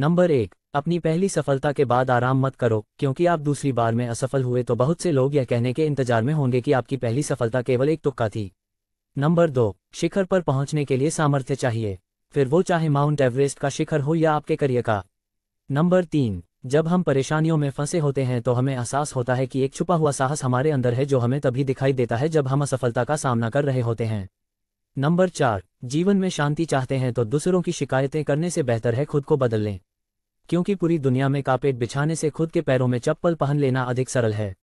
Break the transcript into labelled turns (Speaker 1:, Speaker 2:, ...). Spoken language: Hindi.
Speaker 1: नंबर एक अपनी पहली सफलता के बाद आराम मत करो क्योंकि आप दूसरी बार में असफल हुए तो बहुत से लोग यह कहने के इंतजार में होंगे कि आपकी पहली सफलता केवल एक तुक्का थी नंबर दो शिखर पर पहुंचने के लिए सामर्थ्य चाहिए फिर वो चाहे माउंट एवरेस्ट का शिखर हो या आपके करियर का नंबर तीन जब हम परेशानियों में फंसे होते हैं तो हमें एहसास होता है कि एक छुपा हुआ साहस हमारे अंदर है जो हमें तभी दिखाई देता है जब हम असफलता का सामना कर रहे होते हैं नंबर चार जीवन में शांति चाहते हैं तो दूसरों की शिकायतें करने से बेहतर है खुद को बदल लें क्योंकि पूरी दुनिया में कापेट बिछाने से खुद के पैरों में चप्पल पहन लेना अधिक सरल है